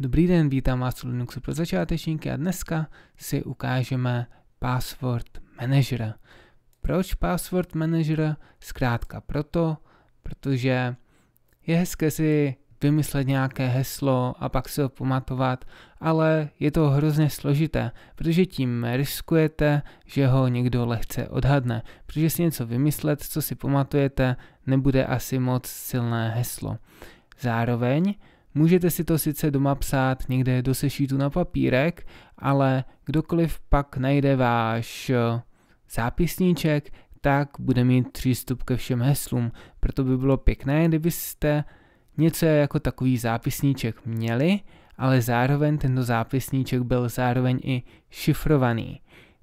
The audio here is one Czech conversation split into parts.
Dobrý den, vítám vás u Linuxu pro začátečníky a dneska si ukážeme Password Manager. Proč Password Manager? Zkrátka proto, protože je hezké si vymyslet nějaké heslo a pak si ho pamatovat, ale je to hrozně složité, protože tím riskujete, že ho někdo lehce odhadne, protože si něco vymyslet, co si pamatujete, nebude asi moc silné heslo. Zároveň Můžete si to sice doma psát někde do sešítu na papírek, ale kdokoliv pak najde váš eh, zápisníček, tak bude mít přístup ke všem heslům. Proto by bylo pěkné, kdybyste něco jako takový zápisníček měli, ale zároveň tento zápisníček byl zároveň i šifrovaný.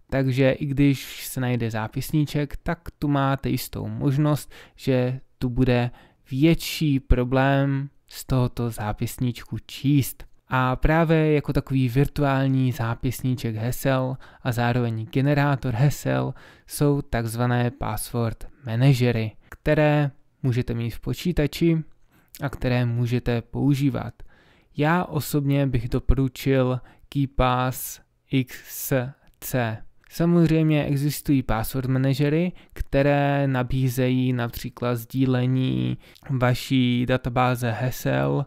Takže i když se najde zápisníček, tak tu máte jistou možnost, že tu bude větší problém z tohoto zápisníčku číst. A právě jako takový virtuální zápisníček hesel a zároveň generátor hesel jsou takzvané password manažery, které můžete mít v počítači a které můžete používat. Já osobně bych doporučil KeyPass XC Samozřejmě existují password manažery, které nabízejí například sdílení vaší databáze hesel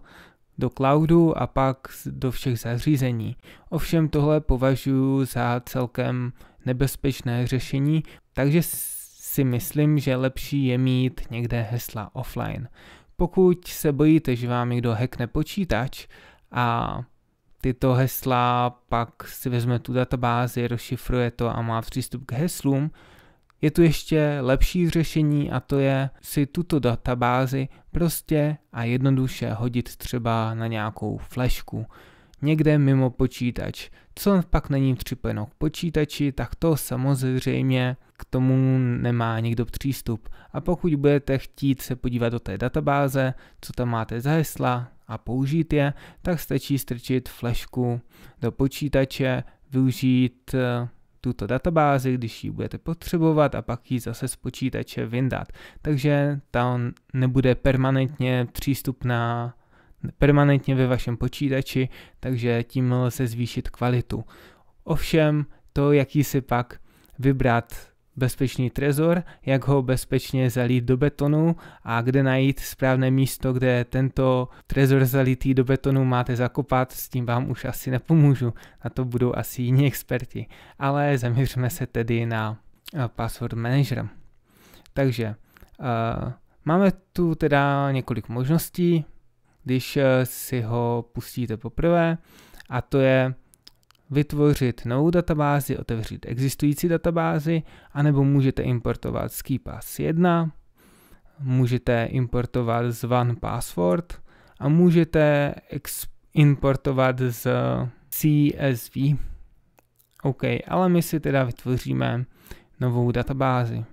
do cloudu a pak do všech zařízení. Ovšem tohle považuji za celkem nebezpečné řešení, takže si myslím, že lepší je mít někde hesla offline. Pokud se bojíte, že vám někdo hackne počítač a tyto hesla, pak si vezme tu databázi, rozšifruje to a má přístup k heslům. Je tu ještě lepší řešení a to je si tuto databázi prostě a jednoduše hodit třeba na nějakou flešku někde mimo počítač. Co pak není připojeno k počítači, tak to samozřejmě k tomu nemá nikdo přístup. A pokud budete chtít se podívat do té databáze, co tam máte za hesla a použít je, tak stačí strčit flešku do počítače, využít eh, tuto databázi, když ji budete potřebovat a pak ji zase z počítače vyndat. Takže ta nebude permanentně přístupná permanentně ve vašem počítači, takže tím lze zvýšit kvalitu. Ovšem, to, jaký si pak vybrat bezpečný trezor, jak ho bezpečně zalít do betonu a kde najít správné místo, kde tento trezor zalitý do betonu máte zakopat, s tím vám už asi nepomůžu, na to budou asi jiní experti, ale zaměřme se tedy na eh, password manager. Takže uh, máme tu teda několik možností, když eh, si ho pustíte poprvé, a to je vytvořit novou databázi, otevřít existující databázi, anebo můžete importovat z KeyPass 1, můžete importovat z password a můžete importovat z CSV. OK, ale my si teda vytvoříme novou databázi.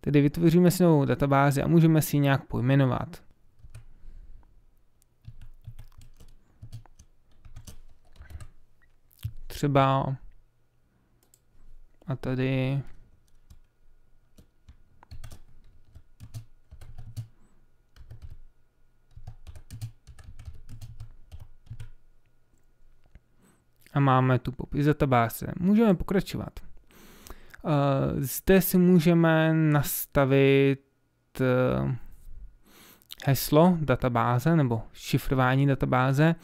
Tedy vytvoříme si novou databázi a můžeme si ji nějak pojmenovat. třeba a tady a máme tu popis databáze. Můžeme pokračovat. Eh, zde si můžeme nastavit eh, heslo databáze nebo šifrování databáze.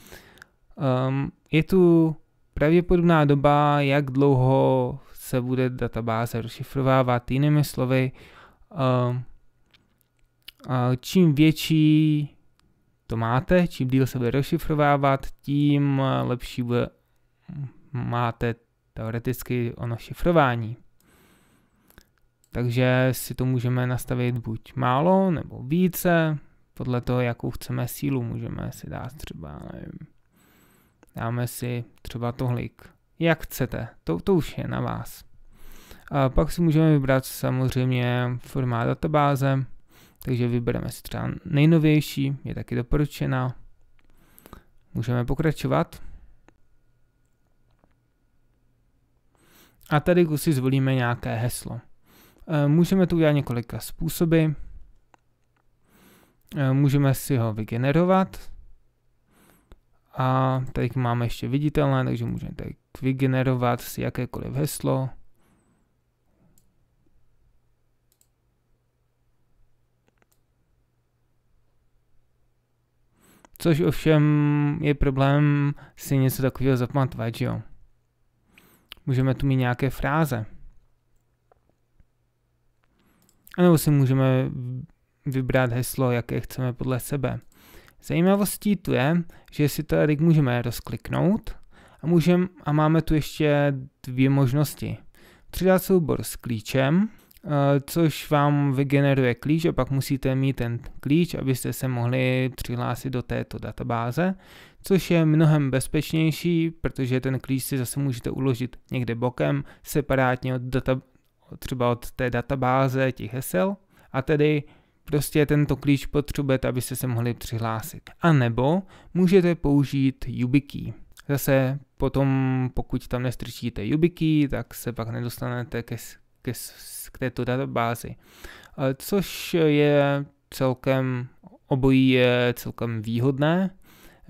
Ehm, je tu pravděpodobná doba, jak dlouho se bude databáze rozšifrovávat, jinými slovy, ehm, čím větší to máte, čím díl se bude rozšifrovávat, tím lepší bude, máte teoreticky ono šifrování. Takže si to můžeme nastavit buď málo nebo více, podle toho, jakou chceme sílu, můžeme si dát třeba, nevím, dáme si třeba tohlik, jak chcete, to, to už je na vás. A pak si můžeme vybrat samozřejmě formát databáze, takže vybereme si třeba nejnovější, je taky doporučená. Můžeme pokračovat. A tady si zvolíme nějaké heslo. E, můžeme to udělat několika způsoby. E, můžeme si ho vygenerovat, a tady máme ještě viditelné, takže můžeme tady vygenerovat si jakékoliv heslo. Což ovšem je problém si něco takového zapamatovat, že jo. Můžeme tu mít nějaké fráze. A nebo si můžeme vybrat heslo, jaké chceme podle sebe. Zajímavostí tu je, že si ten můžeme rozkliknout a, můžem, a máme tu ještě dvě možnosti. Přidat soubor s klíčem, eh, což vám vygeneruje klíč a pak musíte mít ten klíč, abyste se mohli přihlásit do této databáze, což je mnohem bezpečnější, protože ten klíč si zase můžete uložit někde bokem, separátně od data, třeba od té databáze těch hesel a tedy Prostě tento klíč potřebujete, abyste se mohli přihlásit. A nebo můžete použít YubiKey. Zase potom, pokud tam nestrčíte YubiKey, tak se pak nedostanete ke, ke, k této databázi. Což je celkem, obojí je celkem výhodné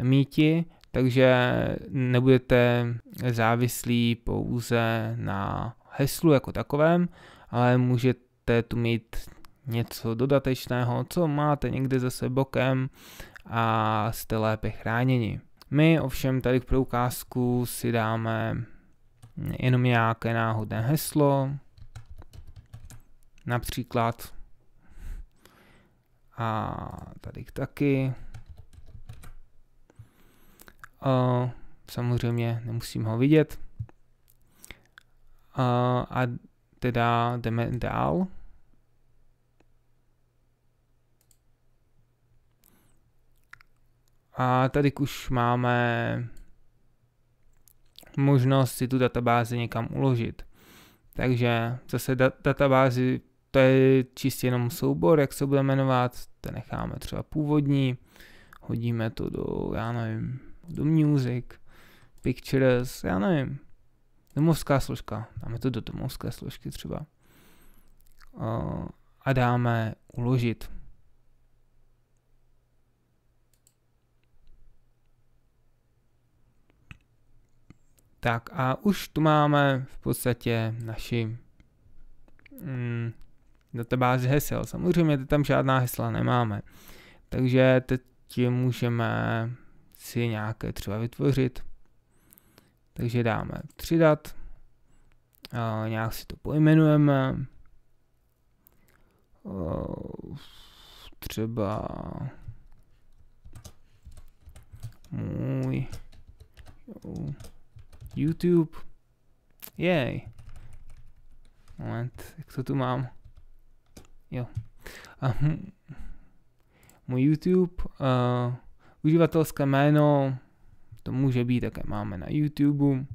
míti, takže nebudete závislí pouze na heslu jako takovém, ale můžete tu mít něco dodatečného, co máte někde zase bokem a jste lépe chráněni. My ovšem tady k proukázku si dáme jenom nějaké náhodné heslo, například a tady taky. Uh, samozřejmě nemusím ho vidět. a teda jdeme dál. A tady už máme možnost si tu databázi někam uložit. Takže zase da- databázi, to je čistě jenom soubor, jak se bude jmenovat, to necháme třeba původní, hodíme to do, já nevím, do music, pictures, já nevím, domovská složka, dáme to do domovské složky třeba eh, a dáme uložit. Tak a už tu máme v podstatě naši mm, databázi hesel. Samozřejmě tam žádná hesla nemáme. Takže teď můžeme si nějaké třeba vytvořit. Takže dáme přidat, a nějak si to pojmenujeme. Třeba můj. YouTube. Jej. Moment, jak to tu mám? Jo. Uh, můj YouTube, uh, uživatelské jméno, to může být, také máme na YouTube.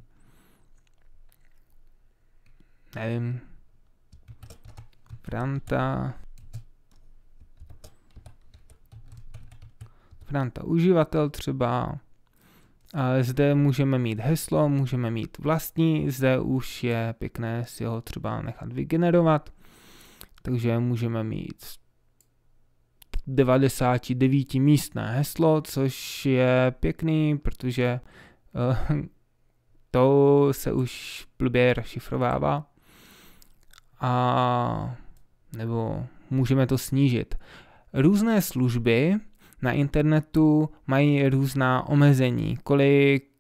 Nevím. Franta. Franta uživatel třeba. Zde můžeme mít heslo, můžeme mít vlastní, zde už je pěkné si ho třeba nechat vygenerovat, takže můžeme mít 99 místné heslo, což je pěkný, protože eh, to se už blbě rašifrovává. A nebo můžeme to snížit. Různé služby na internetu mají různá omezení, kolik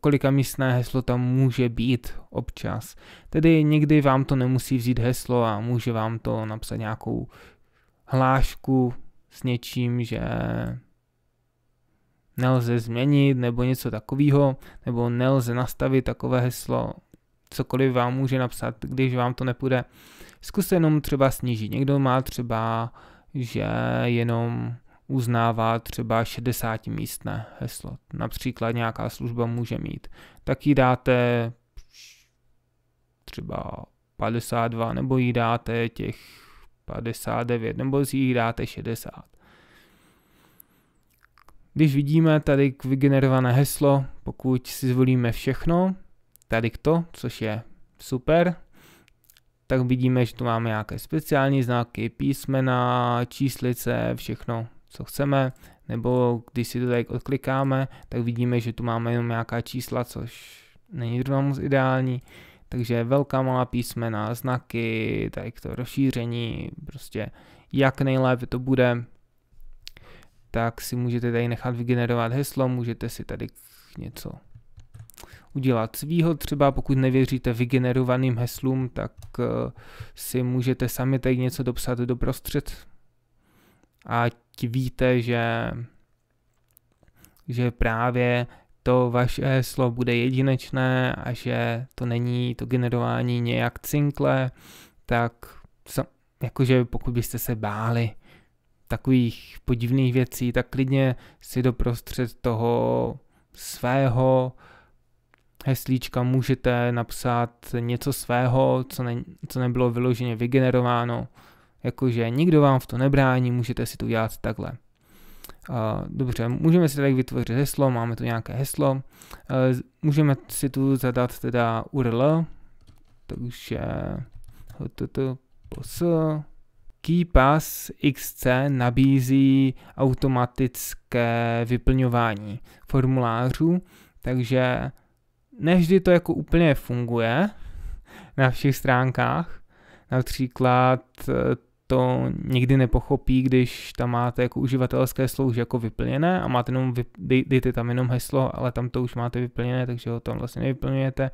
kolika místné heslo tam může být občas. Tedy někdy vám to nemusí vzít heslo a může vám to napsat nějakou hlášku s něčím, že nelze změnit nebo něco takového, nebo nelze nastavit takové heslo, cokoliv vám může napsat, když vám to nepůjde. Zkuste jenom třeba snížit. Někdo má třeba, že jenom uznává třeba 60 místné heslo. Například nějaká služba může mít. Tak jí dáte třeba 52, nebo jí dáte těch 59, nebo jí dáte 60. Když vidíme tady vygenerované heslo, pokud si zvolíme všechno, tady k to, což je super, tak vidíme, že tu máme nějaké speciální znaky, písmena, číslice, všechno co chceme, nebo když si to tady odklikáme, tak vidíme, že tu máme jenom nějaká čísla, což není zrovna moc ideální, takže velká malá písmena, znaky, tady to rozšíření, prostě jak nejlépe to bude, tak si můžete tady nechat vygenerovat heslo, můžete si tady něco udělat svýho, třeba pokud nevěříte vygenerovaným heslům, tak eh, si můžete sami tady něco dopsat do prostřed a ti víte, že, že právě to vaše heslo bude jedinečné a že to není to generování nějak cinkle, tak jakože pokud byste se báli takových podivných věcí, tak klidně si doprostřed toho svého heslíčka můžete napsat něco svého, co, ne, co nebylo vyloženě vygenerováno, jakože nikdo vám v to nebrání, můžete si to udělat takhle. Dobře, můžeme si tady vytvořit heslo, máme tu nějaké heslo, můžeme si tu zadat teda URL, takže https KeyPass XC nabízí automatické vyplňování formulářů, takže nevždy to jako úplně funguje na všech stránkách. Například eh, to nikdy nepochopí, když tam máte jako uživatelské slovo už jako vyplněné a máte jenom, vy dej, dejte tam jenom heslo, ale tam to už máte vyplněné, takže ho tam vlastně nevyplňujete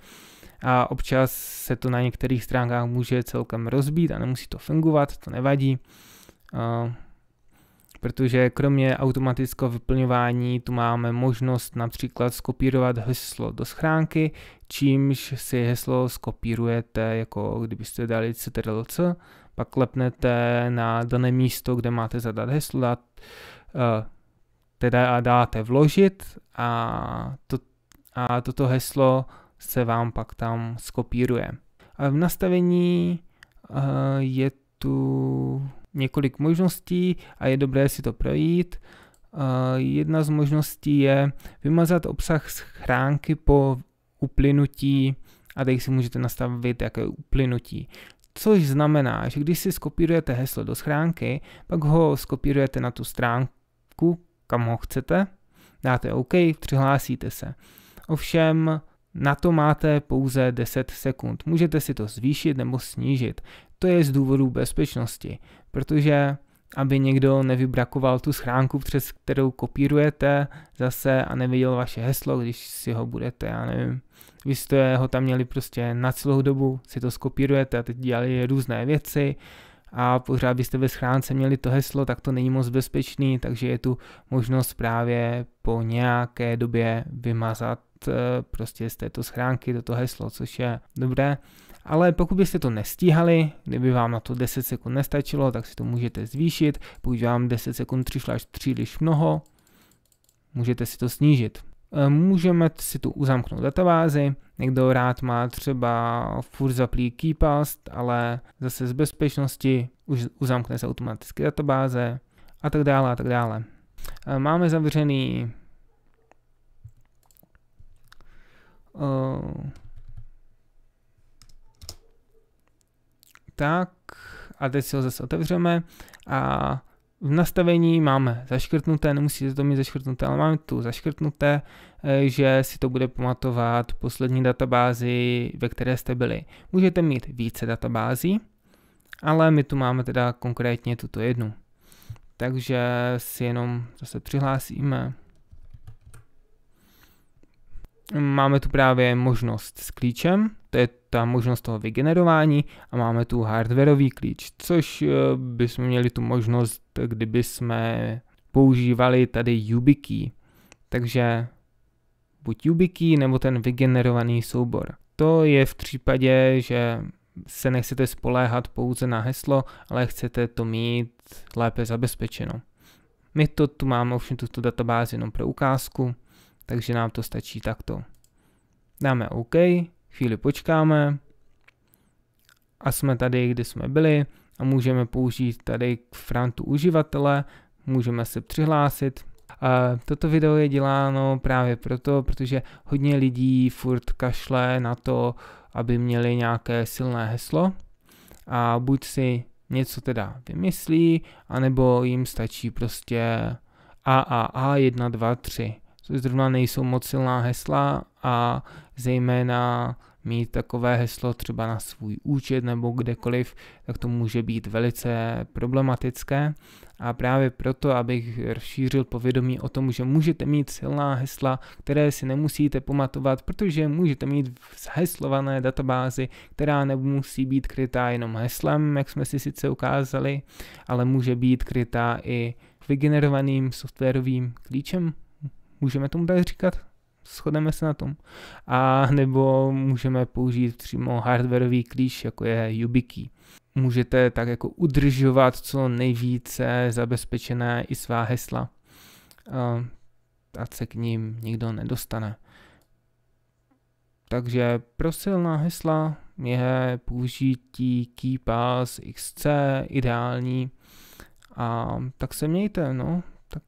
a občas se to na některých stránkách může celkem rozbít a nemusí to fungovat, to nevadí, uh, protože kromě automatického vyplňování tu máme možnost například skopírovat heslo do schránky, čímž si heslo skopírujete, jako kdybyste dali ctrl pak klepnete na dané místo, kde máte zadat heslo, dát, eh, teda dáte vložit a, to, a toto heslo se vám pak tam skopíruje. A v nastavení eh, je tu několik možností a je dobré si to projít. Eh, jedna z možností je vymazat obsah schránky po uplynutí a teď si můžete nastavit, jaké uplynutí. Což znamená, že když si skopírujete heslo do schránky, pak ho skopírujete na tu stránku, kam ho chcete, dáte OK, přihlásíte se. Ovšem, na to máte pouze 10 sekund. Můžete si to zvýšit nebo snížit. To je z důvodu bezpečnosti, protože aby někdo nevybrakoval tu schránku, přes kterou kopírujete zase a neviděl vaše heslo, když si ho budete, já nevím, vy jste ho tam měli prostě na celou dobu, si to skopírujete a teď dělali různé věci a pořád byste ve schránce měli to heslo, tak to není moc bezpečný, takže je tu možnost právě po nějaké době vymazat eh, prostě z této schránky toto heslo, což je dobré. Ale pokud byste to nestíhali, kdyby vám na to 10 sekund nestačilo, tak si to můžete zvýšit. Pokud vám 10 sekund přišlo až příliš mnoho, můžete si to snížit. Eh, můžeme si tu uzamknout databázi, někdo rád má třeba furt zaplý KeyPast, ale zase z bezpečnosti už uzamkne se automaticky databáze a tak dále a tak dále. Eh, máme zavřený uh, tak a teď si ho zase otevřeme a v nastavení máme zaškrtnuté, nemusíte to mít zaškrtnuté, ale máme tu zaškrtnuté, eh, že si to bude pamatovat poslední databázi, ve které jste byli. Můžete mít více databází, ale my tu máme teda konkrétně tuto jednu. Takže si jenom zase přihlásíme. Máme tu právě možnost s klíčem, to je ta možnost toho vygenerování a máme tu hardwareový klíč, což eh, bychom měli tu možnost, kdyby jsme používali tady YubiKey. Takže buď YubiKey nebo ten vygenerovaný soubor. To je v případě, že se nechcete spoléhat pouze na heslo, ale chcete to mít lépe zabezpečeno. My to tu máme ovšem tuto databázi jenom pro ukázku, takže nám to stačí takto. Dáme OK, Chvíli počkáme a jsme tady, kde jsme byli a můžeme použít tady k frantu uživatele, můžeme se přihlásit. A toto video je děláno právě proto, protože hodně lidí furt kašle na to, aby měli nějaké silné heslo a buď si něco teda vymyslí, anebo jim stačí prostě AAA123, což zrovna nejsou moc silná hesla, a zejména mít takové heslo třeba na svůj účet nebo kdekoliv, tak to může být velice problematické. A právě proto, abych rozšířil povědomí o tom, že můžete mít silná hesla, které si nemusíte pamatovat, protože můžete mít zheslované databázy, která nemusí být krytá jenom heslem, jak jsme si sice ukázali, ale může být krytá i vygenerovaným softwarovým klíčem. Můžeme tomu tak říkat? shodneme se na tom. A nebo můžeme použít přímo hardwareový klíč, jako je YubiKey. Můžete tak jako udržovat co nejvíce zabezpečené i svá hesla. a se k ním nikdo nedostane. Takže pro silná hesla je použití KeyPass XC ideální. A tak se mějte, no, tak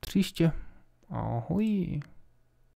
příště. Ahoj.